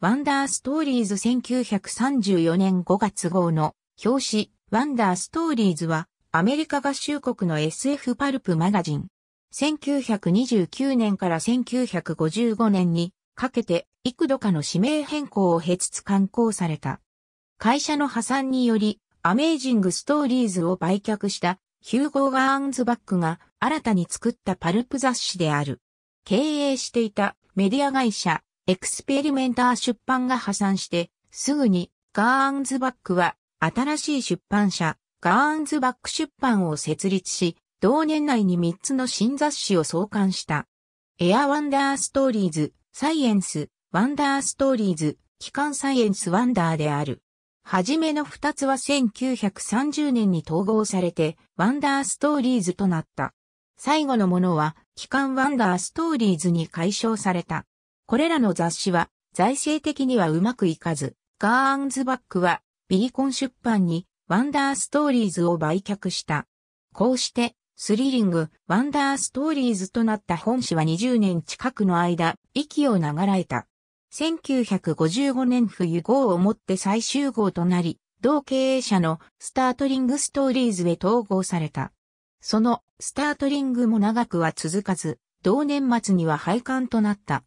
ワンダーストーリーズ1934年5月号の表紙、ワンダーストーリーズはアメリカ合衆国の SF パルプマガジン。1929年から1955年にかけて幾度かの指名変更を経つつ刊行された。会社の破産によりアメージングストーリーズを売却したヒューゴー・ガーンズバックが新たに作ったパルプ雑誌である。経営していたメディア会社エクスペリメンター出版が破産して、すぐにガーンズバックは新しい出版社ガーンズバック出版を設立し、同年内に3つの新雑誌を創刊した。エアワンダーストーリーズ、サイエンス、ワンダーストーリーズ、機関サイエンスワンダーである。はじめの2つは1930年に統合されて、ワンダーストーリーズとなった。最後のものは、機関ワンダーストーリーズに解消された。これらの雑誌は財政的にはうまくいかず、ガーンズバックはビリコン出版にワンダーストーリーズを売却した。こうしてスリリング、ワンダーストーリーズとなった本誌は20年近くの間、息を長らえた。1955年冬号をもって最終号となり、同経営者のスタートリングストーリーズへ統合された。そのスタートリングも長くは続かず、同年末には廃刊となった。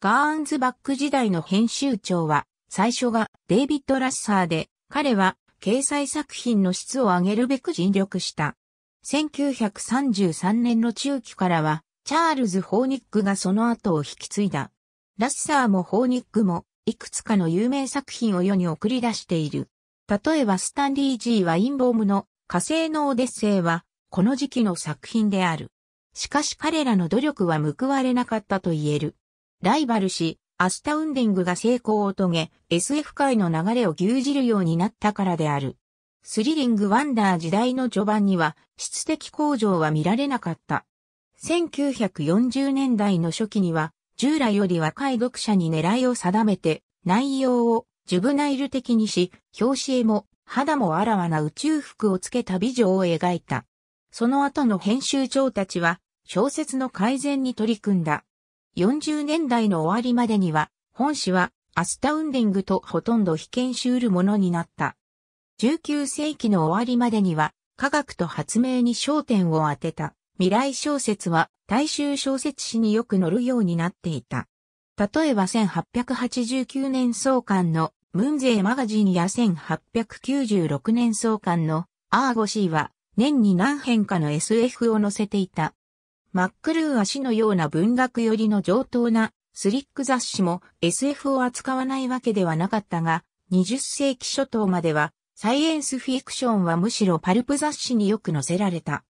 ガーンズバック時代の編集長は、最初がデイビッド・ラッサーで、彼は掲載作品の質を上げるべく尽力した。1933年の中期からは、チャールズ・ホーニックがその後を引き継いだ。ラッサーもホーニックも、いくつかの有名作品を世に送り出している。例えばスタンリー・ジー・ワインボームの火星のオデッセイは、この時期の作品である。しかし彼らの努力は報われなかったと言える。ライバルし、アスタウンディングが成功を遂げ、SF 界の流れを牛耳るようになったからである。スリリング・ワンダー時代の序盤には、質的向上は見られなかった。1940年代の初期には、従来より若い読者に狙いを定めて、内容をジュブナイル的にし、表紙絵も肌もあらわな宇宙服をつけた美女を描いた。その後の編集長たちは、小説の改善に取り組んだ。40年代の終わりまでには、本誌はアスタウンディングとほとんど被験しうるものになった。19世紀の終わりまでには、科学と発明に焦点を当てた未来小説は大衆小説誌によく載るようになっていた。例えば1889年創刊のムンゼーマガジンや1896年創刊のアーゴシーは年に何編かの SF を載せていた。マックルー足のような文学寄りの上等なスリック雑誌も SF を扱わないわけではなかったが、20世紀初頭まではサイエンスフィクションはむしろパルプ雑誌によく載せられた。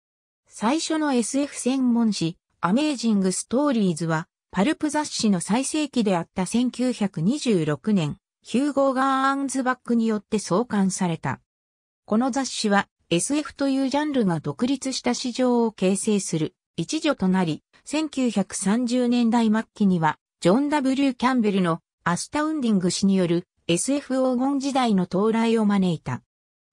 最初の SF 専門誌、アメージングストーリーズは、パルプ雑誌の最盛期であった1926年、ヒューゴー・ガー・アンズバックによって創刊された。この雑誌は SF というジャンルが独立した市場を形成する一助となり、1930年代末期には、ジョン・ W・ キャンベルのアスタウンディング氏による SF 黄金時代の到来を招いた。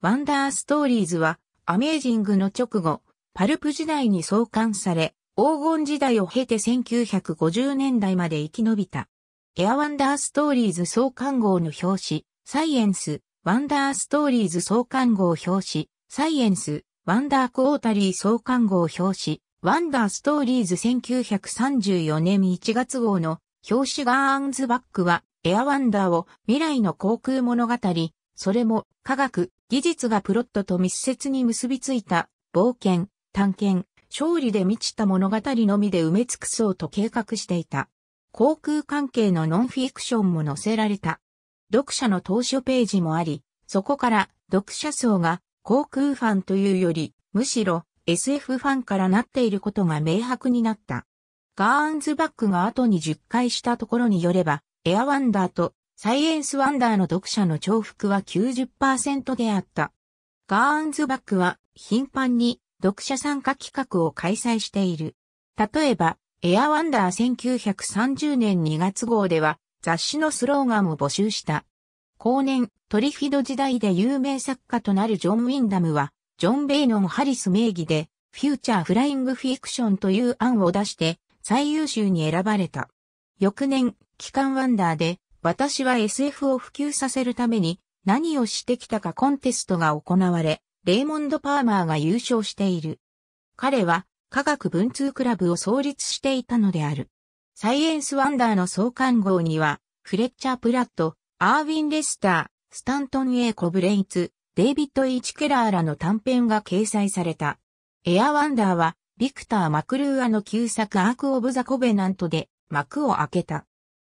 ワンダーストーリーズは、アメージングの直後、パルプ時代に創刊され、黄金時代を経て1950年代まで生き延びた。エアワンダーストーリーズ創刊号の表紙、サイエンス、ワンダーストーリーズ創刊号表紙、サイエンス、ワンダークオータリー創刊号表紙、ワンダーストーリーズ1934年1月号の表紙ガーンズバックはエアワンダーを未来の航空物語、それも科学、技術がプロットと密接に結びついた冒険、探検、勝利で満ちた物語のみで埋め尽くそうと計画していた。航空関係のノンフィクションも載せられた。読者の当初ページもあり、そこから読者層が航空ファンというより、むしろ SF ファンからなっていることが明白になった。ガーンズバックが後に10回したところによれば、エアワンダーとサイエンスワンダーの読者の重複は90%であった。ガーンズバックは頻繁に読者参加企画を開催している。例えば、エアワンダー1930年2月号では雑誌のスローガンを募集した。後年、トリフィド時代で有名作家となるジョン・ウィンダムは、ジョン・ベイノン・ハリス名義で、フューチャー・フライング・フィクションという案を出して、最優秀に選ばれた。翌年、機関ワンダーで、私は SF を普及させるために、何をしてきたかコンテストが行われ、レイモンド・パーマーが優勝している。彼は、科学文通クラブを創立していたのである。サイエンス・ワンダーの創刊号には、フレッチャー・プラット、アーウィン・レスター、スタントン・エイ・コブレイツ、デイビッド・イーチ・ケラーらの短編が掲載された。エア・ワンダーは、ビクター・マクルーアの旧作アーク・オブ・ザ・コベナントで幕を開けた。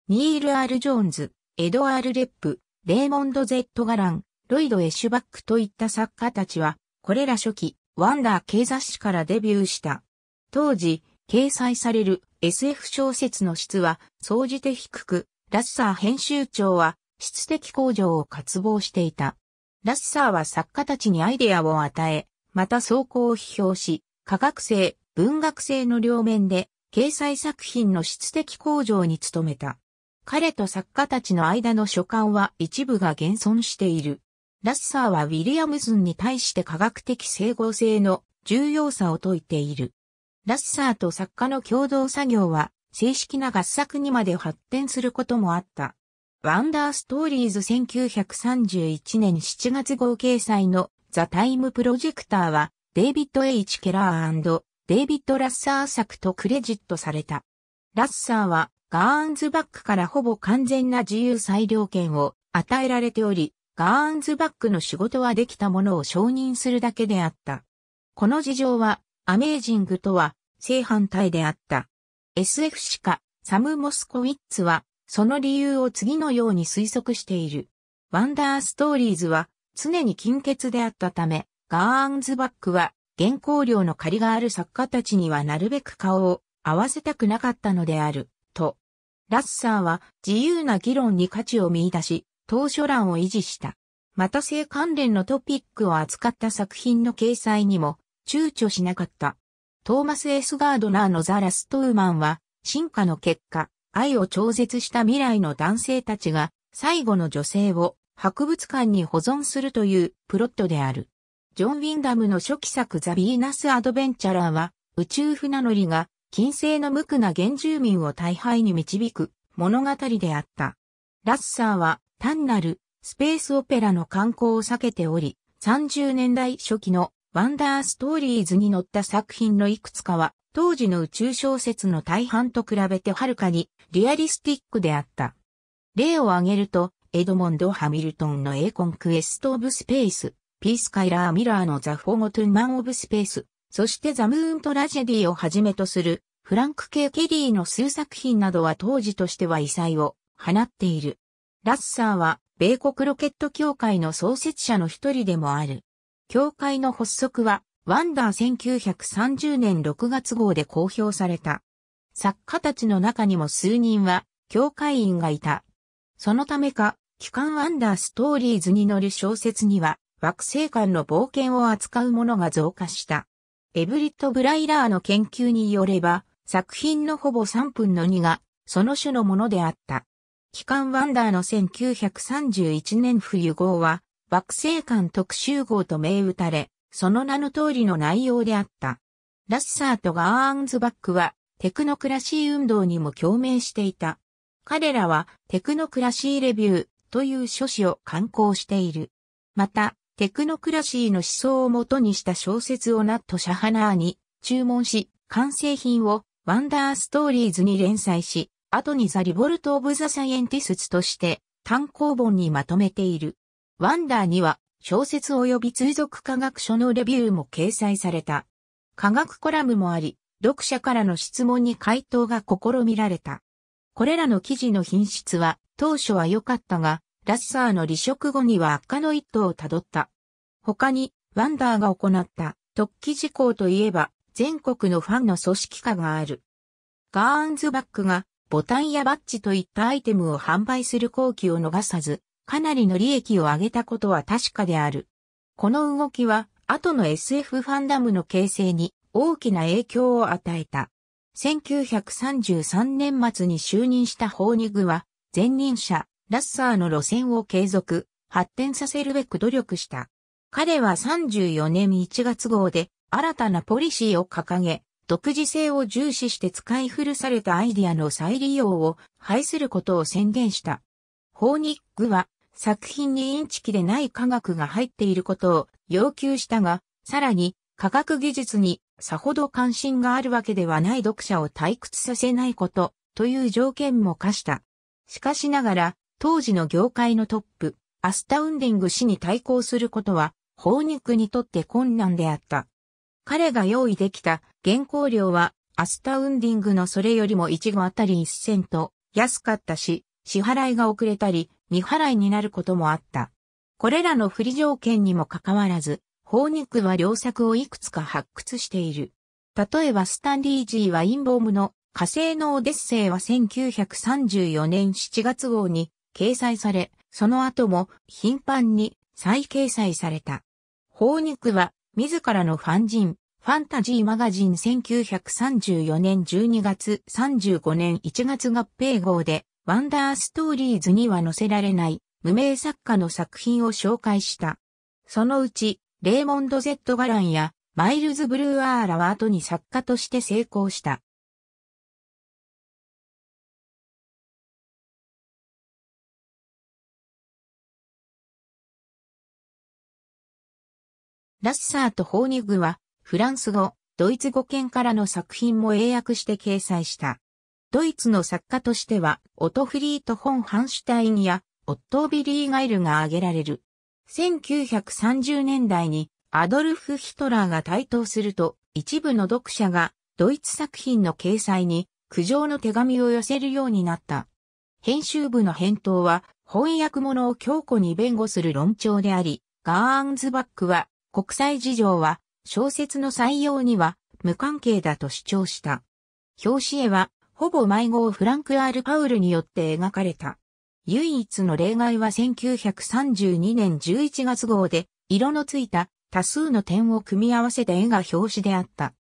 ニール・アール・ジョーンズ、エド・アール・レップ、レーモンド・ゼット・ガラン、ロイド・エッシュバックといった作家たちは、これら初期、ワンダー系雑誌からデビューした。当時、掲載される SF 小説の質は、総じて低く、ラッサー編集長は、質的向上を渇望していた。ラッサーは作家たちにアイデアを与え、また走行を批評し、科学性、文学性の両面で、掲載作品の質的向上に努めた。彼と作家たちの間の書簡は一部が現存している。ラッサーはウィリアムズンに対して科学的整合性の重要さを説いている。ラッサーと作家の共同作業は正式な合作にまで発展することもあった。ワンダーストーリーズ1931年7月号掲載のザ・タイム・プロジェクターはデイビッド・ H・ ケラーデイビッド・ラッサー作とクレジットされた。ラッサーはガーンズバックからほぼ完全な自由裁量権を与えられており、ガーンズバックの仕事はできたものを承認するだけであった。この事情はアメージングとは正反対であった。SF 史家サム・モスコウィッツはその理由を次のように推測している。ワンダーストーリーズは常に金欠であったため、ガーンズバックは原稿料の借りがある作家たちにはなるべく顔を合わせたくなかったのである、と。ラッサーは自由な議論に価値を見出し、当初欄を維持した。また性関連のトピックを扱った作品の掲載にも躊躇しなかった。トーマス・エスガードナーのザ・ラストウーマンは進化の結果、愛を超絶した未来の男性たちが最後の女性を博物館に保存するというプロットである。ジョン・ウィンダムの初期作ザ・ビーナス・アドベンチャラーは宇宙船乗りが金星の無垢な原住民を大敗に導く物語であった。ラッサーは単なるスペースオペラの観光を避けており、30年代初期のワンダーストーリーズに載った作品のいくつかは当時の宇宙小説の大半と比べてはるかにリアリスティックであった。例を挙げると、エドモンド・ハミルトンのエーコンクエスト・オブ・スペース、ピース・カイラー・ミラーのザ・フォーゴトゥン・マン・オブ・スペース、そしてザ・ムーン・トラジェディをはじめとするフランク・ケ・ケリーの数作品などは当時としては異彩を放っている。ラッサーは米国ロケット協会の創設者の一人でもある。協会の発足はワンダー1930年6月号で公表された。作家たちの中にも数人は、教会員がいた。そのためか、機関ワンダーストーリーズに載る小説には、惑星間の冒険を扱うものが増加した。エブリット・ブライラーの研究によれば、作品のほぼ3分の2が、その種のものであった。機関ワンダーの1931年冬号は、惑星間特集号と銘打たれ、その名の通りの内容であった。ラッサーとガーンズバックはテクノクラシー運動にも共鳴していた。彼らはテクノクラシーレビューという書誌を刊行している。また、テクノクラシーの思想をもとにした小説をナット・シャハナーに注文し、完成品をワンダーストーリーズに連載し、後にザ・リボルト・オブ・ザ・サイエンティスツとして単行本にまとめている。ワンダーには小説及び通俗科学書のレビューも掲載された。科学コラムもあり、読者からの質問に回答が試みられた。これらの記事の品質は当初は良かったが、ラッサーの離職後には悪化の一途をたどった。他に、ワンダーが行った突起事項といえば、全国のファンの組織化がある。ガーンズバックがボタンやバッジといったアイテムを販売する後期を逃さず、かなりの利益を上げたことは確かである。この動きは、後の SF ファンダムの形成に大きな影響を与えた。1933年末に就任したホーニグは、前任者、ラッサーの路線を継続、発展させるべく努力した。彼は34年1月号で、新たなポリシーを掲げ、独自性を重視して使い古されたアイディアの再利用を廃することを宣言した。ホーニッグは作品にインチキでない科学が入っていることを要求したが、さらに科学技術にさほど関心があるわけではない読者を退屈させないことという条件も課した。しかしながら、当時の業界のトップ、アスタウンディング氏に対抗することは、法肉にとって困難であった。彼が用意できた原稿料は、アスタウンディングのそれよりも1語あたり1セと安かったし、支払いが遅れたり、未払いになることもあった。これらの不利条件にもかかわらず、法肉は良作をいくつか発掘している。例えばスタンリー・ジーはインボームの火星のオデッセイは1934年7月号に掲載され、その後も頻繁に再掲載された。法肉は自らのファン人、ファンタジーマガジン1934年12月35年1月合併号でワンダーストーリーズには載せられない無名作家の作品を紹介した。そのうち、レーモンド・ゼット・ガランやマイルズ・ブルーアーラは後に作家として成功した。ラッサーとホーニグは、フランス語、ドイツ語圏からの作品も英訳して掲載した。ドイツの作家としては、オトフリート・ォン・ハンシュタインや、オットー・ビリー・ガイルが挙げられる。1930年代にアドルフ・ヒトラーが台頭すると、一部の読者がドイツ作品の掲載に苦情の手紙を寄せるようになった。編集部の返答は翻訳物を強固に弁護する論調であり、ガーンズバックは国際事情は小説の採用には無関係だと主張した。表紙絵はほぼ毎号フランク・アール・パウルによって描かれた。唯一の例外は1932年11月号で、色のついた多数の点を組み合わせた絵が表紙であった。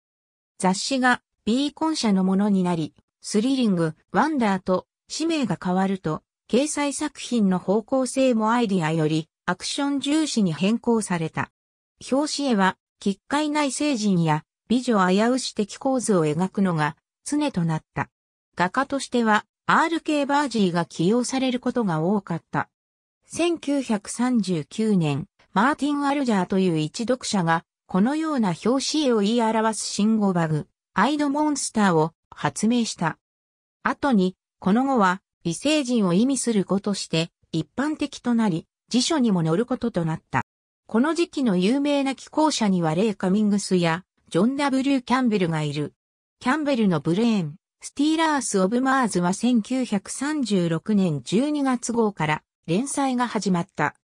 雑誌がビーコン社のものになり、スリリング、ワンダーと氏名が変わると、掲載作品の方向性もアイディアよりアクション重視に変更された。表紙絵は、奇怪内星人や美女危うし的構図を描くのが常となった。画家としては RK バージーが起用されることが多かった。1939年、マーティン・アルジャーという一読者が、このような表紙絵を言い表す信号バグ、アイドモンスターを発明した。後に、この語は、異星人を意味する語として、一般的となり、辞書にも載ることとなった。この時期の有名な寄稿者にはレイ・カミングスや、ジョン・ダブルキャンベルがいる。キャンベルのブレーン、スティーラース・オブ・マーズは1936年12月号から連載が始まった。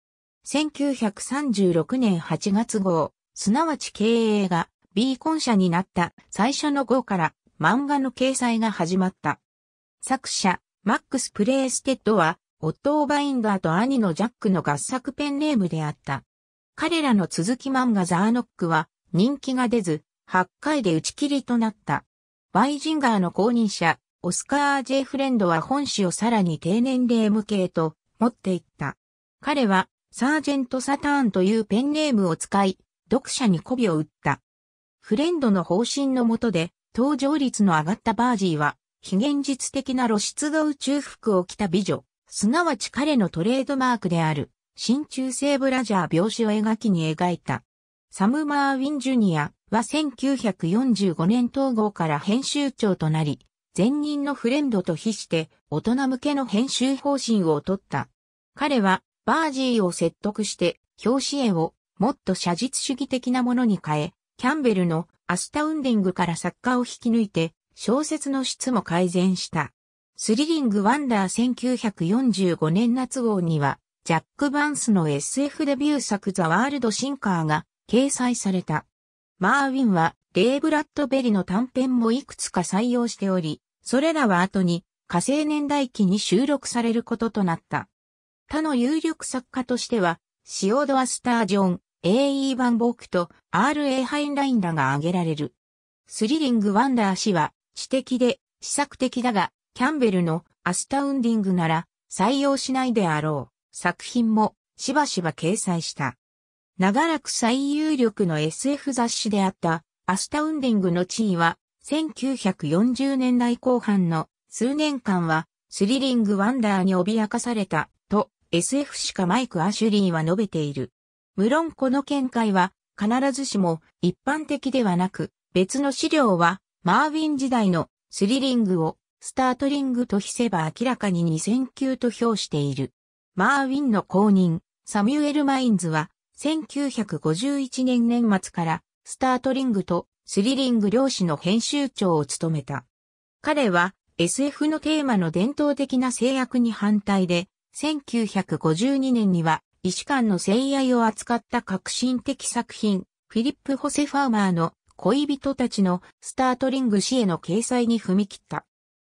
1936年8月号、すなわち経営が B 婚社になった最初の号から漫画の掲載が始まった。作者、マックス・プレイステッドは、オットー・バインダーと兄のジャックの合作ペンネームであった。彼らの続き漫画ザーノックは人気が出ず、8回で打ち切りとなった。バイジンガーの後任者、オスカー・ジェフレンドは本誌をさらに低年齢向けへと持っていった。彼は、サージェント・サターンというペンネームを使い、読者に媚びを打った。フレンドの方針のもとで、登場率の上がったバージーは、非現実的な露出が宇宙服を着た美女、すなわち彼のトレードマークである、新中性ブラジャー描写を描きに描いた。サム・マーウィン・ジュニア、は1945年統合から編集長となり、前任のフレンドと比して大人向けの編集方針を取った。彼はバージーを説得して表紙絵をもっと写実主義的なものに変え、キャンベルのアスタウンディングから作家を引き抜いて小説の質も改善した。スリリング・ワンダー1945年夏号には、ジャック・バンスの SF デビュー作ザ・ワールド・シンカーが掲載された。マーウィンは、レイ・ブラッドベリの短編もいくつか採用しており、それらは後に、火星年代記に収録されることとなった。他の有力作家としては、シオド・アスター・ジョン、A.E. バンボークと R.A. ハインラインらが挙げられる。スリリング・ワンダー氏は、知的で、試作的だが、キャンベルのアスタウンディングなら採用しないであろう作品もしばしば掲載した。長らく最有力の SF 雑誌であったアスタウンディングの地位は1940年代後半の数年間はスリリングワンダーに脅かされたと SF 史家マイク・アシュリーは述べている。無論この見解は必ずしも一般的ではなく別の資料はマーウィン時代のスリリングをスタートリングと非せば明らかに2009と評している。マーウィンの公認、サミュエル・マインズは1951年年末からスタートリングとスリリング漁師の編集長を務めた。彼は SF のテーマの伝統的な制約に反対で、1952年には医師間の性愛を扱った革新的作品、フィリップ・ホセ・ファーマーの恋人たちのスタートリング誌への掲載に踏み切った。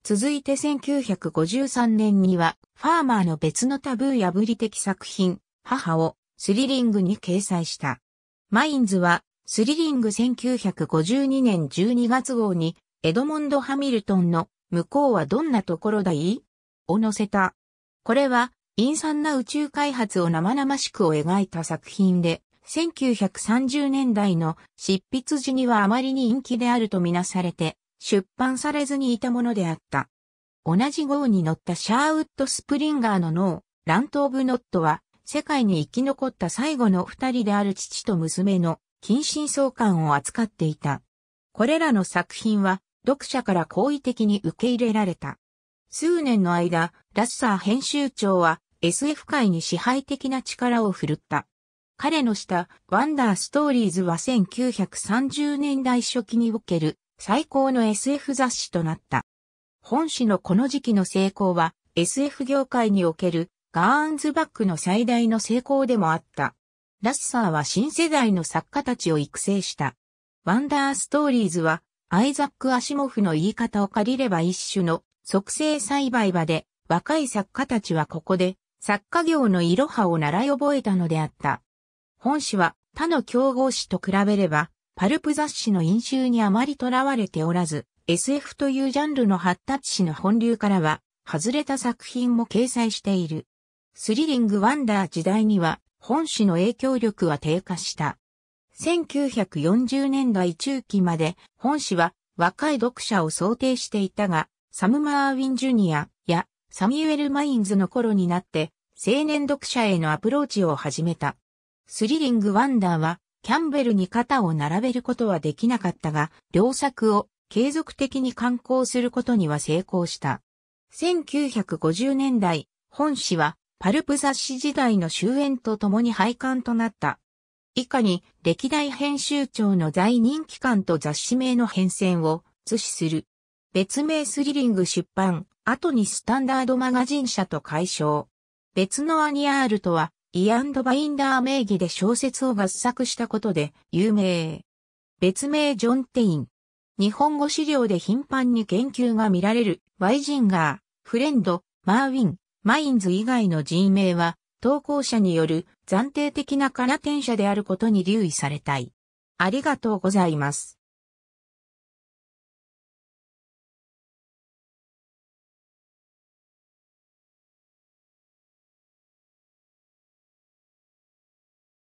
続いて1953年には、ファーマーの別のタブー破り的作品、母をスリリングに掲載した。マインズは、スリリング1952年12月号に、エドモンド・ハミルトンの、向こうはどんなところだいを載せた。これは、陰惨な宇宙開発を生々しくを描いた作品で、1930年代の執筆時にはあまりに人気であるとみなされて、出版されずにいたものであった。同じ号に載ったシャーウッド・スプリンガーの脳、乱闘部ノットは、世界に生き残った最後の二人である父と娘の近親相関を扱っていた。これらの作品は読者から好意的に受け入れられた。数年の間、ラッサー編集長は SF 界に支配的な力を振るった。彼のしたワンダーストーリーズは1930年代初期における最高の SF 雑誌となった。本誌のこの時期の成功は SF 業界におけるガーンズバックの最大の成功でもあった。ラッサーは新世代の作家たちを育成した。ワンダーストーリーズは、アイザック・アシモフの言い方を借りれば一種の促成栽培場で、若い作家たちはここで、作家業のいろはを習い覚えたのであった。本誌は他の競合誌と比べれば、パルプ雑誌の飲酒にあまりとらわれておらず、SF というジャンルの発達誌の本流からは、外れた作品も掲載している。スリリング・ワンダー時代には、本誌の影響力は低下した。1940年代中期まで本誌は若い読者を想定していたが、サム・マーウィン・ジュニアやサミュエル・マインズの頃になって青年読者へのアプローチを始めた。スリリング・ワンダーはキャンベルに肩を並べることはできなかったが、両作を継続的に刊行することには成功した。1950年代、本誌はパルプ雑誌時代の終焉とともに廃刊となった。以下に、歴代編集長の在任期間と雑誌名の変遷を図示する。別名スリリング出版、後にスタンダードマガジン社と解消。別のアニアールとは、イアンド・バインダー名義で小説を合作したことで有名。別名ジョン・テイン。日本語資料で頻繁に研究が見られる、ワイジンガー、フレンド、マーウィン、マインズ以外の人名は、投稿者による暫定的なカ転写であることに留意されたい。ありがとうございます。